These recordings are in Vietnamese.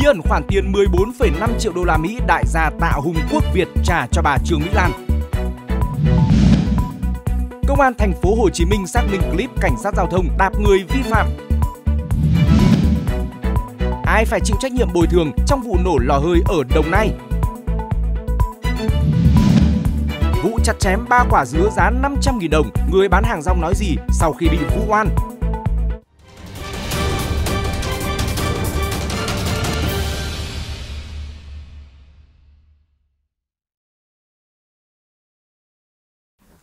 bí ẩn khoản tiền 14,5 triệu đô la Mỹ đại gia Tạ Hùng Quốc Việt trả cho bà Trương Mỹ Lan. Công an thành phố Hồ Chí Minh xác minh clip cảnh sát giao thông đạp người vi phạm. Ai phải chịu trách nhiệm bồi thường trong vụ nổ lò hơi ở Đồng Nai? Vụ chặt chém ba quả dứa giá 500.000 đồng, người bán hàng rong nói gì sau khi bị vu oan?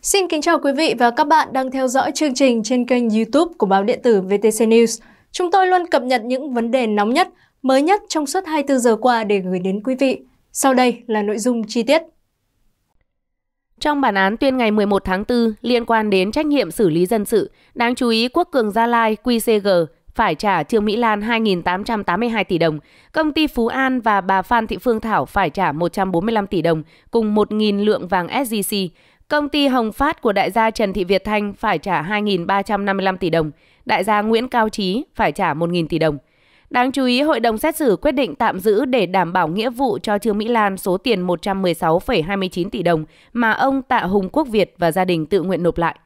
Xin kính chào quý vị và các bạn đang theo dõi chương trình trên kênh YouTube của báo điện tử VTC News. Chúng tôi luôn cập nhật những vấn đề nóng nhất, mới nhất trong suốt 24 giờ qua để gửi đến quý vị. Sau đây là nội dung chi tiết. Trong bản án tuyên ngày 11 tháng 4 liên quan đến trách nhiệm xử lý dân sự, đáng chú ý Quốc Cường Gia Lai QCG phải trả Trương Mỹ Lan 2.882 tỷ đồng, công ty Phú An và bà Phan Thị Phương Thảo phải trả 145 tỷ đồng cùng 1.000 lượng vàng SGC. Công ty Hồng Phát của đại gia Trần Thị Việt Thanh phải trả 2.355 tỷ đồng, đại gia Nguyễn Cao Trí phải trả 1.000 tỷ đồng. Đáng chú ý, hội đồng xét xử quyết định tạm giữ để đảm bảo nghĩa vụ cho Trương Mỹ Lan số tiền 116,29 tỷ đồng mà ông Tạ Hùng Quốc Việt và gia đình tự nguyện nộp lại.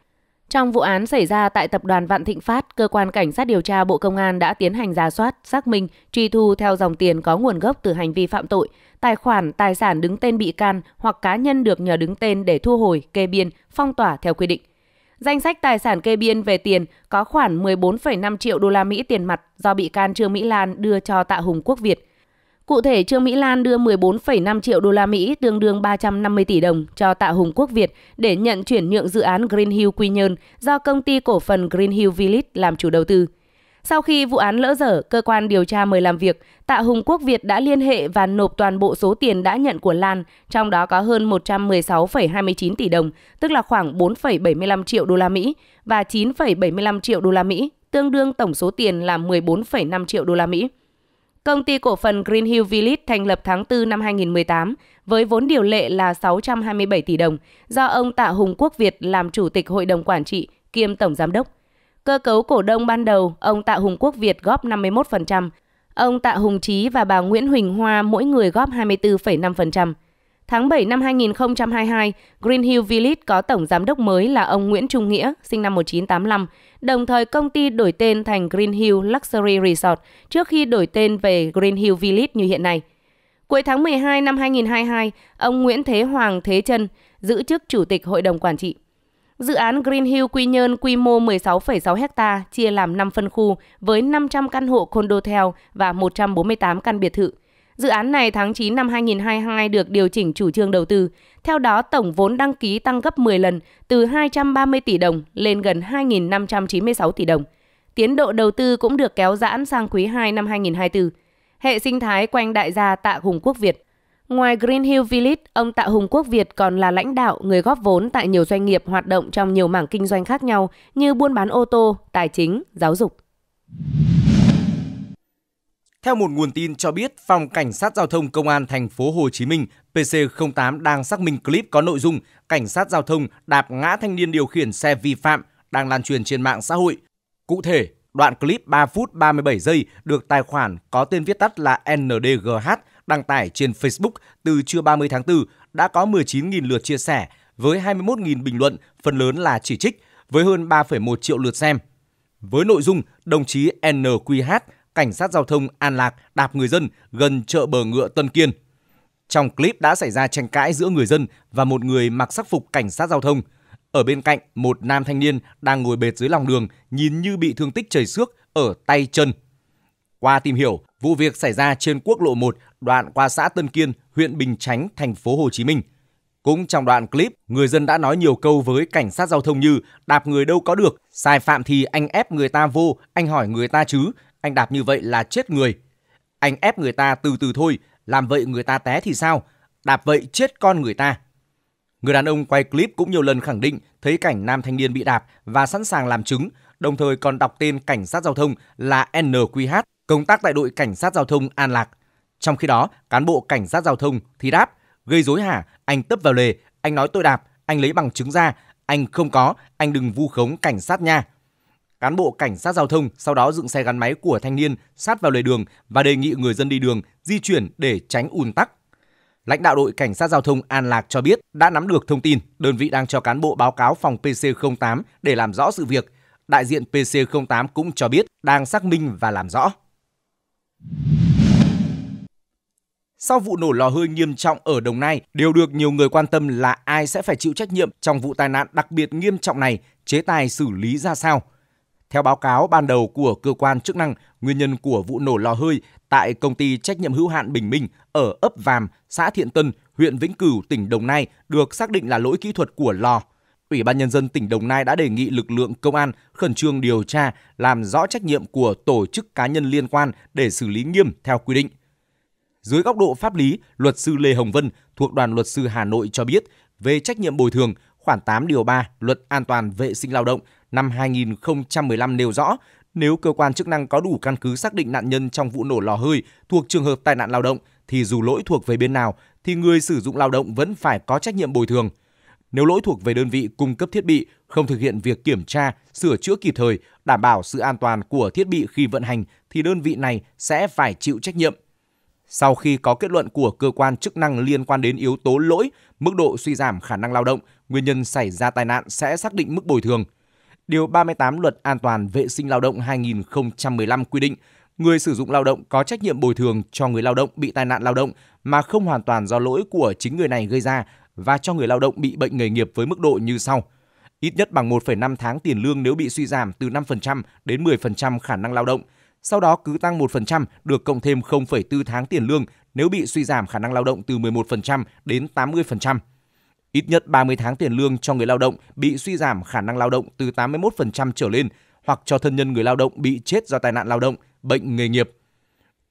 Trong vụ án xảy ra tại tập đoàn Vạn Thịnh Phát, cơ quan cảnh sát điều tra Bộ Công an đã tiến hành giả soát, xác minh, truy thu theo dòng tiền có nguồn gốc từ hành vi phạm tội, tài khoản, tài sản đứng tên bị can hoặc cá nhân được nhờ đứng tên để thu hồi, kê biên, phong tỏa theo quy định. Danh sách tài sản kê biên về tiền có khoảng 14,5 triệu đô la Mỹ tiền mặt do bị can Trương Mỹ Lan đưa cho Tạ Hùng Quốc Việt Cụ thể, Trương Mỹ Lan đưa 14,5 triệu đô la Mỹ tương đương 350 tỷ đồng cho Tạ Hùng Quốc Việt để nhận chuyển nhượng dự án Green Hill Quy Nhơn do công ty cổ phần Green Hill Village làm chủ đầu tư. Sau khi vụ án lỡ dở, cơ quan điều tra mời làm việc, Tạ Hùng Quốc Việt đã liên hệ và nộp toàn bộ số tiền đã nhận của Lan, trong đó có hơn 116,29 tỷ đồng, tức là khoảng 4,75 triệu đô la Mỹ và 9,75 triệu đô la Mỹ, tương đương tổng số tiền là 14,5 triệu đô la Mỹ. Công ty cổ phần Green Hill Village thành lập tháng 4 năm 2018 với vốn điều lệ là 627 tỷ đồng do ông Tạ Hùng Quốc Việt làm chủ tịch hội đồng quản trị kiêm tổng giám đốc. Cơ cấu cổ đông ban đầu, ông Tạ Hùng Quốc Việt góp 51%, ông Tạ Hùng Chí và bà Nguyễn Huỳnh Hoa mỗi người góp 24,5%. Tháng 7 năm 2022, Greenhill Hill Village có tổng giám đốc mới là ông Nguyễn Trung Nghĩa, sinh năm 1985. Đồng thời công ty đổi tên thành Greenhill Luxury Resort trước khi đổi tên về Greenhill Hill Village như hiện nay. Cuối tháng 12 năm 2022, ông Nguyễn Thế Hoàng Thế Trân giữ chức Chủ tịch Hội đồng Quản trị. Dự án Greenhill Quy Nhơn quy mô 16,6 ha chia làm 5 phân khu với 500 căn hộ condotel và 148 căn biệt thự – Dự án này tháng 9 năm 2022 được điều chỉnh chủ trương đầu tư. Theo đó, tổng vốn đăng ký tăng gấp 10 lần, từ 230 tỷ đồng lên gần 2.596 tỷ đồng. Tiến độ đầu tư cũng được kéo giãn sang quý 2 năm 2024. Hệ sinh thái quanh đại gia Tạ Hùng Quốc Việt Ngoài Green Hill Village, ông Tạ Hùng Quốc Việt còn là lãnh đạo người góp vốn tại nhiều doanh nghiệp hoạt động trong nhiều mảng kinh doanh khác nhau như buôn bán ô tô, tài chính, giáo dục. Theo một nguồn tin cho biết, phòng cảnh sát giao thông công an thành phố Hồ Chí Minh PC08 đang xác minh clip có nội dung cảnh sát giao thông đạp ngã thanh niên điều khiển xe vi phạm đang lan truyền trên mạng xã hội. Cụ thể, đoạn clip 3 phút 37 giây được tài khoản có tên viết tắt là NDGH đăng tải trên Facebook từ trưa 30 tháng 4 đã có 19.000 lượt chia sẻ với 21.000 bình luận, phần lớn là chỉ trích với hơn 3,1 triệu lượt xem. Với nội dung đồng chí NQH cảnh sát giao thông An Lạc đạp người dân gần chợ bờ ngựa Tân Kiên. Trong clip đã xảy ra tranh cãi giữa người dân và một người mặc sắc phục cảnh sát giao thông. Ở bên cạnh, một nam thanh niên đang ngồi bệt dưới lòng đường, nhìn như bị thương tích chảy xước ở tay chân. Qua tìm hiểu, vụ việc xảy ra trên quốc lộ 1, đoạn qua xã Tân Kiên, huyện Bình Chánh, thành phố Hồ Chí Minh. Cũng trong đoạn clip, người dân đã nói nhiều câu với cảnh sát giao thông như đạp người đâu có được, sai phạm thì anh ép người ta vô, anh hỏi người ta chứ, anh đạp như vậy là chết người. Anh ép người ta từ từ thôi, làm vậy người ta té thì sao? Đạp vậy chết con người ta. Người đàn ông quay clip cũng nhiều lần khẳng định thấy cảnh nam thanh niên bị đạp và sẵn sàng làm chứng, đồng thời còn đọc tên cảnh sát giao thông là NQH, công tác tại đội cảnh sát giao thông An Lạc. Trong khi đó, cán bộ cảnh sát giao thông thì đáp, gây rối hả, anh tấp vào lề, anh nói tôi đạp, anh lấy bằng chứng ra, anh không có, anh đừng vu khống cảnh sát nha cán bộ cảnh sát giao thông sau đó dựng xe gắn máy của thanh niên sát vào lề đường và đề nghị người dân đi đường di chuyển để tránh ùn tắc. Lãnh đạo đội cảnh sát giao thông An Lạc cho biết đã nắm được thông tin, đơn vị đang cho cán bộ báo cáo phòng PC08 để làm rõ sự việc. Đại diện PC08 cũng cho biết đang xác minh và làm rõ. Sau vụ nổ lò hơi nghiêm trọng ở Đồng Nai, điều được nhiều người quan tâm là ai sẽ phải chịu trách nhiệm trong vụ tai nạn đặc biệt nghiêm trọng này, chế tài xử lý ra sao – theo báo cáo ban đầu của cơ quan chức năng, nguyên nhân của vụ nổ lò hơi tại công ty trách nhiệm hữu hạn Bình Minh ở ấp Vàm, xã Thiện Tân, huyện Vĩnh Cửu, tỉnh Đồng Nai được xác định là lỗi kỹ thuật của lò. Ủy ban nhân dân tỉnh Đồng Nai đã đề nghị lực lượng công an khẩn trương điều tra, làm rõ trách nhiệm của tổ chức cá nhân liên quan để xử lý nghiêm theo quy định. Dưới góc độ pháp lý, luật sư Lê Hồng Vân thuộc đoàn luật sư Hà Nội cho biết về trách nhiệm bồi thường, khoản 8 điều 3 Luật An toàn vệ sinh lao động năm 2015 nêu rõ, nếu cơ quan chức năng có đủ căn cứ xác định nạn nhân trong vụ nổ lò hơi thuộc trường hợp tai nạn lao động thì dù lỗi thuộc về bên nào thì người sử dụng lao động vẫn phải có trách nhiệm bồi thường. Nếu lỗi thuộc về đơn vị cung cấp thiết bị không thực hiện việc kiểm tra, sửa chữa kịp thời, đảm bảo sự an toàn của thiết bị khi vận hành thì đơn vị này sẽ phải chịu trách nhiệm. Sau khi có kết luận của cơ quan chức năng liên quan đến yếu tố lỗi, mức độ suy giảm khả năng lao động, nguyên nhân xảy ra tai nạn sẽ xác định mức bồi thường – Điều 38 Luật An toàn vệ sinh lao động 2015 quy định, người sử dụng lao động có trách nhiệm bồi thường cho người lao động bị tai nạn lao động mà không hoàn toàn do lỗi của chính người này gây ra và cho người lao động bị bệnh nghề nghiệp với mức độ như sau: ít nhất bằng 1,5 tháng tiền lương nếu bị suy giảm từ 5% đến 10% khả năng lao động, sau đó cứ tăng 1% được cộng thêm 0,4 tháng tiền lương nếu bị suy giảm khả năng lao động từ 11% đến 80%. Ít nhất 30 tháng tiền lương cho người lao động bị suy giảm khả năng lao động từ 81% trở lên hoặc cho thân nhân người lao động bị chết do tai nạn lao động, bệnh nghề nghiệp.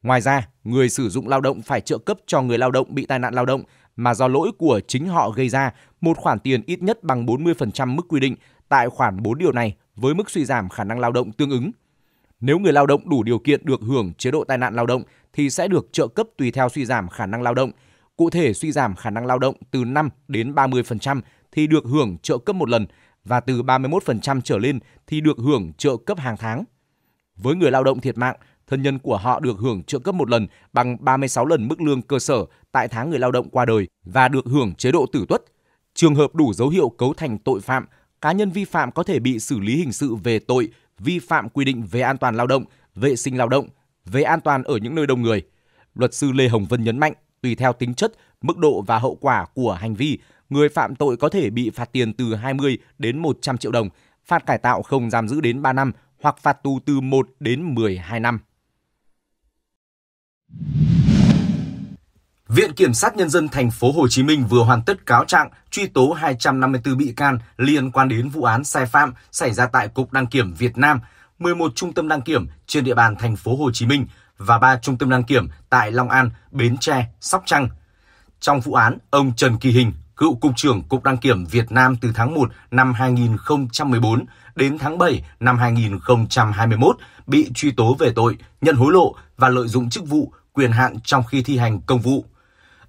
Ngoài ra, người sử dụng lao động phải trợ cấp cho người lao động bị tai nạn lao động mà do lỗi của chính họ gây ra một khoản tiền ít nhất bằng 40% mức quy định tại khoản 4 điều này với mức suy giảm khả năng lao động tương ứng. Nếu người lao động đủ điều kiện được hưởng chế độ tai nạn lao động thì sẽ được trợ cấp tùy theo suy giảm khả năng lao động – cụ thể suy giảm khả năng lao động từ 5 đến 30% thì được hưởng trợ cấp một lần và từ 31% trở lên thì được hưởng trợ cấp hàng tháng. Với người lao động thiệt mạng, thân nhân của họ được hưởng trợ cấp một lần bằng 36 lần mức lương cơ sở tại tháng người lao động qua đời và được hưởng chế độ tử tuất. Trường hợp đủ dấu hiệu cấu thành tội phạm, cá nhân vi phạm có thể bị xử lý hình sự về tội vi phạm quy định về an toàn lao động, vệ sinh lao động, về an toàn ở những nơi đông người. Luật sư Lê Hồng Vân nhấn mạnh, Tùy theo tính chất, mức độ và hậu quả của hành vi, người phạm tội có thể bị phạt tiền từ 20 đến 100 triệu đồng, phạt cải tạo không giam giữ đến 3 năm hoặc phạt tù từ 1 đến 12 năm. Viện Kiểm sát Nhân dân thành phố Hồ Chí Minh vừa hoàn tất cáo trạng truy tố 254 bị can liên quan đến vụ án sai phạm xảy ra tại Cục Đăng kiểm Việt Nam, 11 trung tâm đăng kiểm trên địa bàn thành phố Hồ Chí Minh và ba trung tâm đăng kiểm tại Long An, Bến Tre, Sóc Trăng. Trong vụ án, ông Trần Kỳ Hình, cựu Cục trưởng Cục Đăng kiểm Việt Nam từ tháng 1 năm 2014 đến tháng 7 năm 2021 bị truy tố về tội nhận hối lộ và lợi dụng chức vụ, quyền hạn trong khi thi hành công vụ.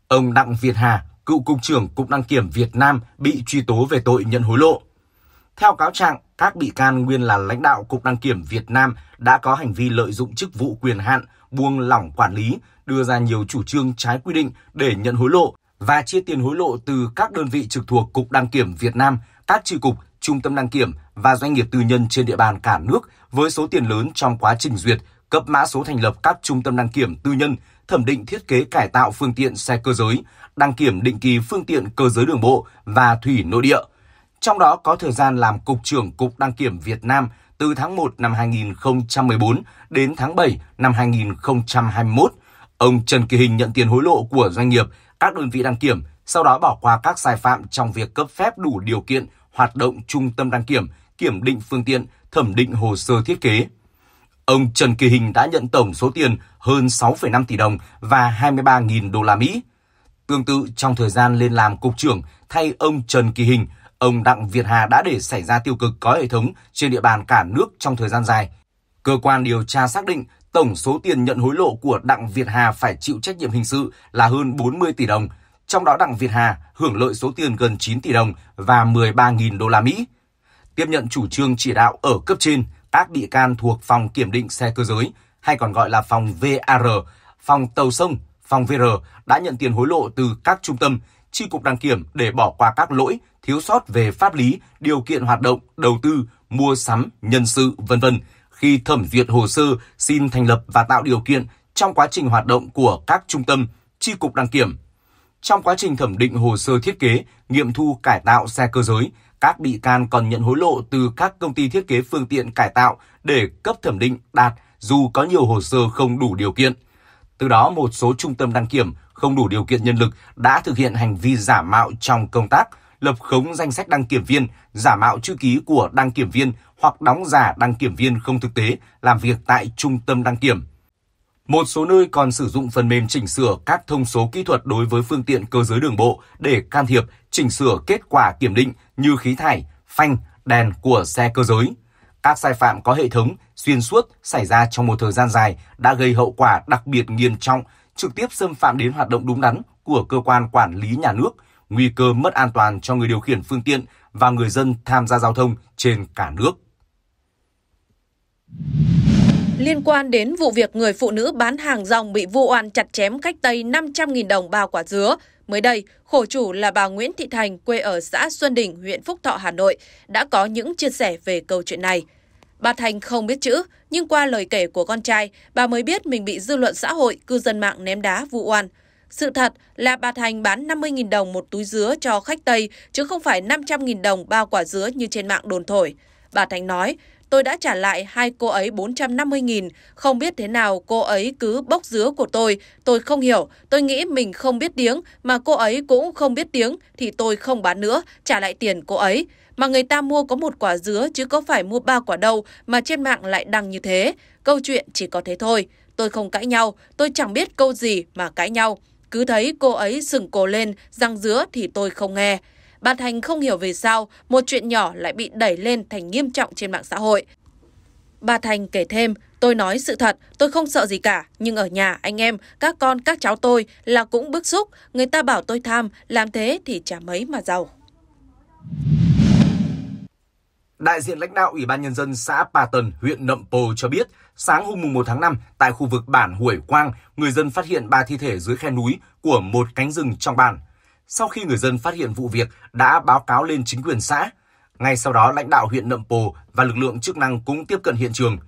Ông Đặng Việt Hà, cựu Cục trưởng Cục Đăng kiểm Việt Nam bị truy tố về tội nhận hối lộ. Theo cáo trạng, các bị can nguyên là lãnh đạo Cục Đăng kiểm Việt Nam đã có hành vi lợi dụng chức vụ quyền hạn, buông lỏng quản lý, đưa ra nhiều chủ trương trái quy định để nhận hối lộ và chia tiền hối lộ từ các đơn vị trực thuộc Cục Đăng kiểm Việt Nam, các tri cục, trung tâm đăng kiểm và doanh nghiệp tư nhân trên địa bàn cả nước với số tiền lớn trong quá trình duyệt, cấp mã số thành lập các trung tâm đăng kiểm tư nhân, thẩm định thiết kế cải tạo phương tiện xe cơ giới, đăng kiểm định kỳ phương tiện cơ giới đường bộ và thủy nội địa – trong đó có thời gian làm Cục trưởng Cục Đăng kiểm Việt Nam từ tháng 1 năm 2014 đến tháng 7 năm 2021. Ông Trần Kỳ Hình nhận tiền hối lộ của doanh nghiệp, các đơn vị đăng kiểm, sau đó bỏ qua các sai phạm trong việc cấp phép đủ điều kiện hoạt động trung tâm đăng kiểm, kiểm định phương tiện, thẩm định hồ sơ thiết kế. Ông Trần Kỳ Hình đã nhận tổng số tiền hơn 6,5 tỷ đồng và 23.000 đô la Mỹ. Tương tự trong thời gian lên làm cục trưởng, thay ông Trần Kỳ Hình ông Đặng Việt Hà đã để xảy ra tiêu cực có hệ thống trên địa bàn cả nước trong thời gian dài. Cơ quan điều tra xác định tổng số tiền nhận hối lộ của Đặng Việt Hà phải chịu trách nhiệm hình sự là hơn 40 tỷ đồng, trong đó Đặng Việt Hà hưởng lợi số tiền gần 9 tỷ đồng và 13.000 đô la Mỹ. Tiếp nhận chủ trương chỉ đạo ở cấp trên, các bị can thuộc phòng kiểm định xe cơ giới hay còn gọi là phòng VAR, phòng tàu sông, phòng VR đã nhận tiền hối lộ từ các trung tâm, chi cục đăng kiểm để bỏ qua các lỗi thiếu sót về pháp lý, điều kiện hoạt động, đầu tư, mua sắm, nhân sự, vân vân khi thẩm duyệt hồ sơ xin thành lập và tạo điều kiện trong quá trình hoạt động của các trung tâm, chi cục đăng kiểm. Trong quá trình thẩm định hồ sơ thiết kế, nghiệm thu cải tạo xe cơ giới, các bị can còn nhận hối lộ từ các công ty thiết kế phương tiện cải tạo để cấp thẩm định đạt dù có nhiều hồ sơ không đủ điều kiện. Từ đó một số trung tâm đăng kiểm không đủ điều kiện nhân lực đã thực hiện hành vi giả mạo trong công tác lập khống danh sách đăng kiểm viên, giả mạo chữ ký của đăng kiểm viên hoặc đóng giả đăng kiểm viên không thực tế làm việc tại trung tâm đăng kiểm. Một số nơi còn sử dụng phần mềm chỉnh sửa các thông số kỹ thuật đối với phương tiện cơ giới đường bộ để can thiệp chỉnh sửa kết quả kiểm định như khí thải, phanh, đèn của xe cơ giới. Các sai phạm có hệ thống xuyên suốt xảy ra trong một thời gian dài đã gây hậu quả đặc biệt nghiêm trọng, trực tiếp xâm phạm đến hoạt động đúng đắn của cơ quan quản lý nhà nước – nguy cơ mất an toàn cho người điều khiển phương tiện và người dân tham gia giao thông trên cả nước. Liên quan đến vụ việc người phụ nữ bán hàng rong bị vu oan chặt chém cách Tây 500.000 đồng bao quả dứa, mới đây, khổ chủ là bà Nguyễn Thị Thành quê ở xã Xuân Đình, huyện Phúc Thọ, Hà Nội đã có những chia sẻ về câu chuyện này. Bà Thành không biết chữ, nhưng qua lời kể của con trai, bà mới biết mình bị dư luận xã hội, cư dân mạng ném đá vu oan. Sự thật là bà Thành bán 50.000 đồng một túi dứa cho khách Tây, chứ không phải 500.000 đồng bao quả dứa như trên mạng đồn thổi. Bà Thành nói, tôi đã trả lại hai cô ấy 450.000, không biết thế nào cô ấy cứ bốc dứa của tôi, tôi không hiểu, tôi nghĩ mình không biết tiếng, mà cô ấy cũng không biết tiếng, thì tôi không bán nữa, trả lại tiền cô ấy. Mà người ta mua có một quả dứa chứ có phải mua ba quả đâu mà trên mạng lại đăng như thế. Câu chuyện chỉ có thế thôi. Tôi không cãi nhau, tôi chẳng biết câu gì mà cãi nhau. Cứ thấy cô ấy sừng cổ lên, răng dứa thì tôi không nghe. Bà Thành không hiểu về sao một chuyện nhỏ lại bị đẩy lên thành nghiêm trọng trên mạng xã hội. Bà Thành kể thêm, tôi nói sự thật, tôi không sợ gì cả, nhưng ở nhà anh em, các con, các cháu tôi là cũng bức xúc, người ta bảo tôi tham, làm thế thì chả mấy mà giàu. Đại diện lãnh đạo Ủy ban Nhân dân xã Bà Tần, huyện Nậm Pồ cho biết, sáng hôm 1 tháng 5 tại khu vực bản Huổi Quang, người dân phát hiện ba thi thể dưới khe núi của một cánh rừng trong bản. Sau khi người dân phát hiện vụ việc đã báo cáo lên chính quyền xã, ngay sau đó lãnh đạo huyện Nậm Pồ và lực lượng chức năng cũng tiếp cận hiện trường.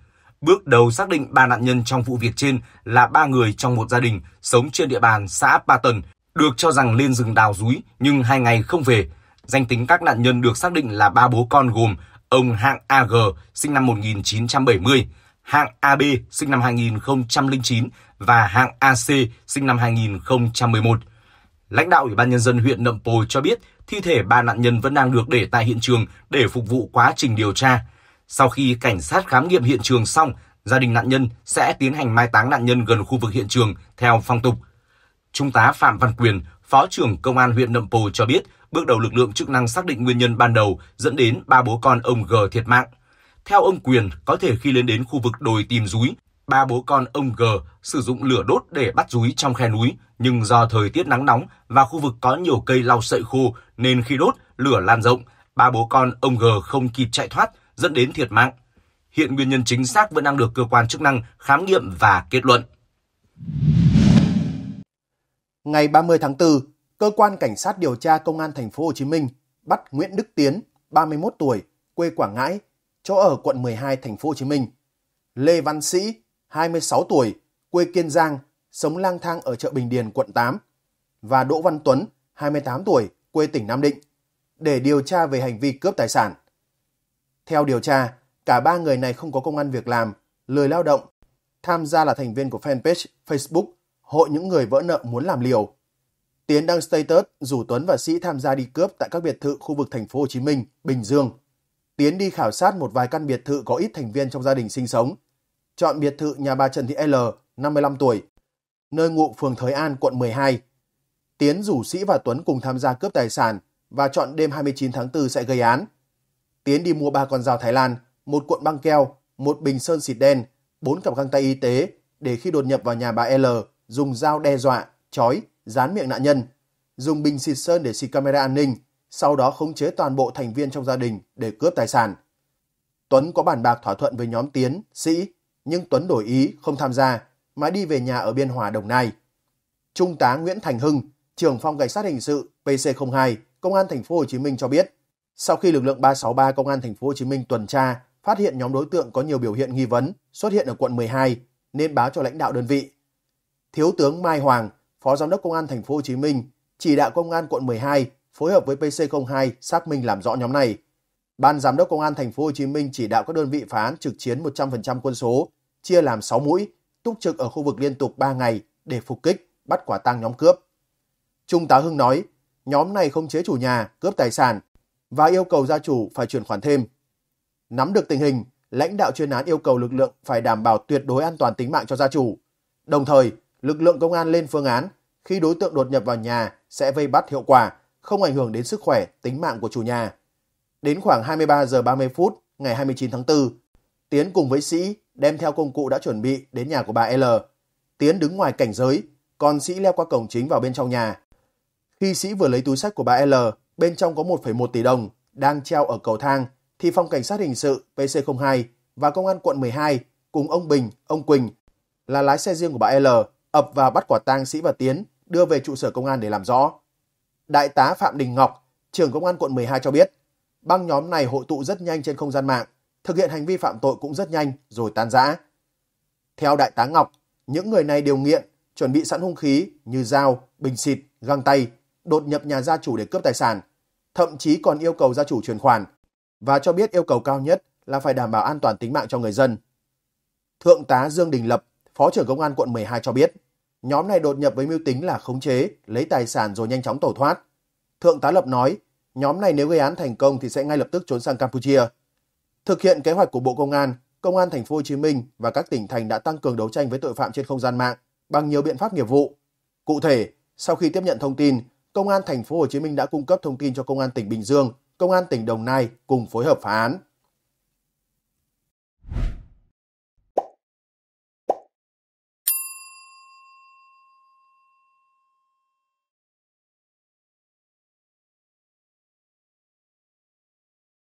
Bước đầu xác định ba nạn nhân trong vụ việc trên là ba người trong một gia đình sống trên địa bàn xã Ba Tần, được cho rằng lên rừng đào rúi nhưng hai ngày không về. Danh tính các nạn nhân được xác định là ba bố con gồm ông Hạng AG sinh năm 1970, hạng AB sinh năm 2009 và hạng AC sinh năm 2011. Lãnh đạo Ủy ban Nhân dân huyện Nậm Pồ cho biết thi thể ba nạn nhân vẫn đang được để tại hiện trường để phục vụ quá trình điều tra. Sau khi cảnh sát khám nghiệm hiện trường xong, gia đình nạn nhân sẽ tiến hành mai táng nạn nhân gần khu vực hiện trường theo phong tục. Trung tá Phạm Văn Quyền, Phó trưởng Công an huyện Nậm Pồ cho biết, bước đầu lực lượng chức năng xác định nguyên nhân ban đầu dẫn đến ba bố con ông G thiệt mạng. Theo ông Quyền, có thể khi lên đến khu vực đồi tìm rúi, ba bố con ông G sử dụng lửa đốt để bắt rúi trong khe núi, nhưng do thời tiết nắng nóng và khu vực có nhiều cây lau sợi khô nên khi đốt, lửa lan rộng, ba bố con ông G không kịp chạy thoát dẫn đến thiệt mạng. Hiện nguyên nhân chính xác vẫn đang được cơ quan chức năng khám nghiệm và kết luận. Ngày 30 tháng 4, cơ quan cảnh sát điều tra công an thành phố Hồ Chí Minh bắt Nguyễn Đức Tiến, 31 tuổi, quê Quảng Ngãi chỗ ở quận 12 thành phố Hồ Chí Minh. Lê Văn Sĩ, 26 tuổi, quê Kiên Giang, sống lang thang ở chợ Bình Điền quận 8 và Đỗ Văn Tuấn, 28 tuổi, quê tỉnh Nam Định để điều tra về hành vi cướp tài sản. Theo điều tra, cả ba người này không có công ăn việc làm, lười lao động, tham gia là thành viên của fanpage Facebook Hội những người vỡ nợ muốn làm liều. Tiến đăng status rủ Tuấn và Sĩ tham gia đi cướp tại các biệt thự khu vực thành phố Hồ Chí Minh, Bình Dương Tiến đi khảo sát một vài căn biệt thự có ít thành viên trong gia đình sinh sống. Chọn biệt thự nhà bà Trần Thị L, 55 tuổi, nơi ngụ phường Thới An, quận 12. Tiến rủ Sĩ và Tuấn cùng tham gia cướp tài sản và chọn đêm 29 tháng 4 sẽ gây án. Tiến đi mua ba con dao Thái Lan, một cuộn băng keo, một bình sơn xịt đen, bốn cặp găng tay y tế để khi đột nhập vào nhà bà L, dùng dao đe dọa, chói, dán miệng nạn nhân, dùng bình xịt sơn để xịt camera an ninh, sau đó khống chế toàn bộ thành viên trong gia đình để cướp tài sản. Tuấn có bàn bạc thỏa thuận với nhóm Tiến, Sĩ, nhưng Tuấn đổi ý không tham gia mà đi về nhà ở Biên Hòa, Đồng Nai. Trung tá Nguyễn Thành Hưng, trưởng phòng cảnh sát hình sự PC02, Công an thành phố Hồ Chí Minh cho biết, sau khi lực lượng 363 Công an thành phố Hồ Chí Minh tuần tra, phát hiện nhóm đối tượng có nhiều biểu hiện nghi vấn xuất hiện ở quận 12 nên báo cho lãnh đạo đơn vị. Thiếu tướng Mai Hoàng, Phó Giám đốc Công an thành phố Hồ Chí Minh chỉ đạo Công an quận 12 phối hợp với PC02 xác minh làm rõ nhóm này. Ban giám đốc công an thành phố Hồ Chí Minh chỉ đạo các đơn vị phá án trực chiến 100% quân số, chia làm 6 mũi, túc trực ở khu vực liên tục 3 ngày để phục kích, bắt quả tang nhóm cướp. Trung tá Hưng nói, nhóm này không chế chủ nhà, cướp tài sản và yêu cầu gia chủ phải chuyển khoản thêm. Nắm được tình hình, lãnh đạo chuyên án yêu cầu lực lượng phải đảm bảo tuyệt đối an toàn tính mạng cho gia chủ. Đồng thời, lực lượng công an lên phương án khi đối tượng đột nhập vào nhà sẽ vây bắt hiệu quả không ảnh hưởng đến sức khỏe, tính mạng của chủ nhà. Đến khoảng 23 giờ 30 phút ngày 29 tháng 4, Tiến cùng với Sĩ đem theo công cụ đã chuẩn bị đến nhà của bà L. Tiến đứng ngoài cảnh giới, còn Sĩ leo qua cổng chính vào bên trong nhà. Khi Sĩ vừa lấy túi sách của bà L, bên trong có 1,1 tỷ đồng, đang treo ở cầu thang, thì phòng cảnh sát hình sự PC02 và công an quận 12 cùng ông Bình, ông Quỳnh là lái xe riêng của bà L ập vào bắt quả tang Sĩ và Tiến đưa về trụ sở công an để làm rõ. Đại tá Phạm Đình Ngọc, trưởng công an quận 12 cho biết, băng nhóm này hội tụ rất nhanh trên không gian mạng, thực hiện hành vi phạm tội cũng rất nhanh rồi tan rã. Theo Đại tá Ngọc, những người này đều nghiện, chuẩn bị sẵn hung khí như dao, bình xịt, găng tay, đột nhập nhà gia chủ để cướp tài sản, thậm chí còn yêu cầu gia chủ chuyển khoản và cho biết yêu cầu cao nhất là phải đảm bảo an toàn tính mạng cho người dân. Thượng tá Dương Đình Lập, Phó trưởng Công an quận 12 cho biết. Nhóm này đột nhập với mưu tính là khống chế, lấy tài sản rồi nhanh chóng tẩu thoát. Thượng tá Lập nói, nhóm này nếu gây án thành công thì sẽ ngay lập tức trốn sang Campuchia. Thực hiện kế hoạch của Bộ Công an, Công an Thành phố Hồ Chí Minh và các tỉnh thành đã tăng cường đấu tranh với tội phạm trên không gian mạng bằng nhiều biện pháp nghiệp vụ. Cụ thể, sau khi tiếp nhận thông tin, Công an Thành phố Hồ Chí Minh đã cung cấp thông tin cho Công an tỉnh Bình Dương, Công an tỉnh Đồng Nai cùng phối hợp phá án.